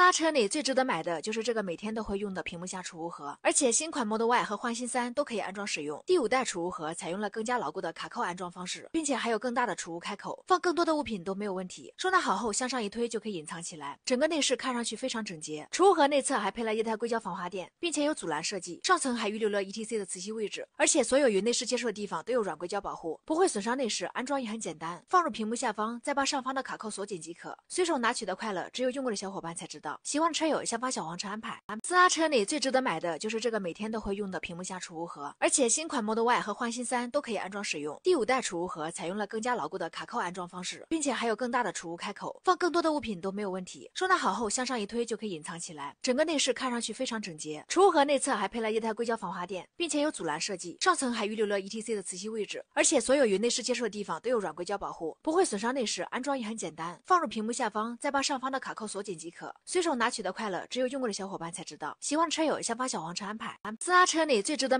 拉车里最值得买的就是这个每天都会用的屏幕下储物盒，而且新款 Model Y 和焕新三都可以安装使用。第五代储物盒采用了更加牢固的卡扣安装方式，并且还有更大的储物开口，放更多的物品都没有问题。收纳好后向上一推就可以隐藏起来，整个内饰看上去非常整洁。储物盒内侧还配了液态硅胶防滑垫，并且有阻拦设计，上层还预留了 E T C 的磁吸位置，而且所有与内饰接触的地方都有软硅胶保护，不会损伤内饰。安装也很简单，放入屏幕下方，再把上方的卡扣锁紧即可。随手拿取的快乐，只有用过的小伙伴才知道。喜欢车友，下方小黄车安排。特拉车里最值得买的就是这个每天都会用的屏幕下储物盒，而且新款 Model Y 和换新三都可以安装使用。第五代储物盒采用了更加牢固的卡扣安装方式，并且还有更大的储物开口，放更多的物品都没有问题。收纳好后向上一推就可以隐藏起来，整个内饰看上去非常整洁。储物盒内侧还配了液态硅胶防滑垫，并且有阻拦设计，上层还预留了 E T C 的磁吸位置，而且所有与内饰接触的地方都有软硅胶保护，不会损伤内饰。安装也很简单，放入屏幕下方，再把上方的卡扣锁紧即可。随手拿取的快乐，只有用过的小伙伴才知道。喜欢车友，下方小黄车安排。私家车里最值得。